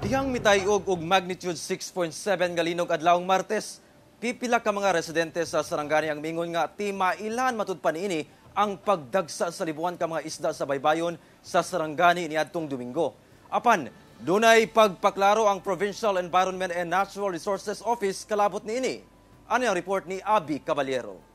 Dihang mitayog og magnitude 6.7 galinog adlawng Martes, pipila ka mga residente sa Sarangani ang mingon nga tima mailan matud paniini ang pagdagsa sa libuan ka mga isda sa baybayon sa Sarangani niadtong Domingo. Apan, dunay pagpaklaro ang Provincial Environment and Natural Resources Office kalabot niini. Ano ang report ni Abi Caballero?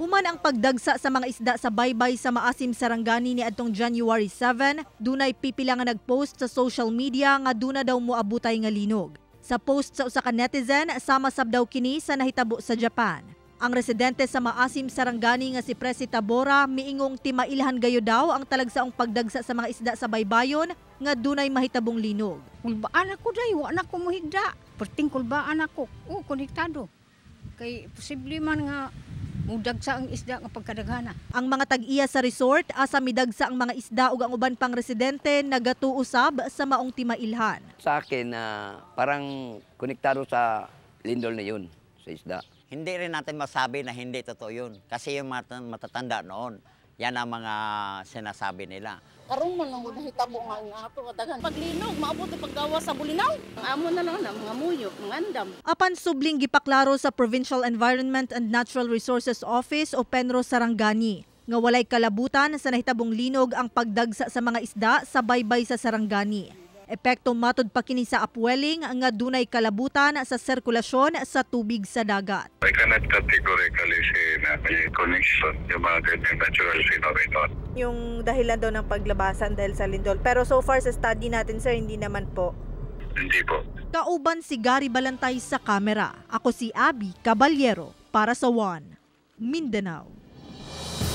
Human ang pagdagsa sa mga isda sa baybay sa Maasim Sarangani ni adtong January 7, dunay pipila nga nagpost sa social media nga duna daw moabutay nga linog. Sa post sa usa ka netizen, sama sab daw kini sa nahitabo sa Japan. Ang residente sa Maasim Sarangani nga si Presi Tabora miingong timailhan gayo daw ang talagsaong pagdagsa sa mga isda sa baybayon nga dunay mahitabong linog. Kulbaan ako day, wa na ko muhigda. Perting kulbaan ako. O, konektado. Kay posible man nga sa ang isda nga pagkadaghana. Ang mga tag-iya sa resort asa midag sa ang mga isda ug ang uban pang residente nagatuusab sa maong timailhan. Sa akin na uh, parang konektado sa lindol na yun sa isda. Hindi rin natin masabi na hindi totoo yun kasi yung matatanda noon yan ang mga sinasabi nila. Karong man lang nahitabo nga nga ato katagan. Paglinog maabot ang paggawa sa bulinaw. Ang amo na lang na mga muyo, mga andam. Apan subling gipaklaro sa Provincial Environment and Natural Resources Office o Penro Sarangani nga walay kalabutan sa nahitabong linog ang pagdagsa sa mga isda sa baybay sa Sarangani. Epekto matod pa kini sa upwelling nga dunay kalabutan sa sirkulasyon sa tubig sa dagat. I cannot categorically say na may connection yung mga ganyan natural phenomenon. Yung dahilan daw ng paglabasan dahil sa lindol. Pero so far sa study natin sir, hindi naman po. Hindi po. Kauban si Gary Balantay sa kamera. Ako si Abby Caballero para sa One. Mindanao.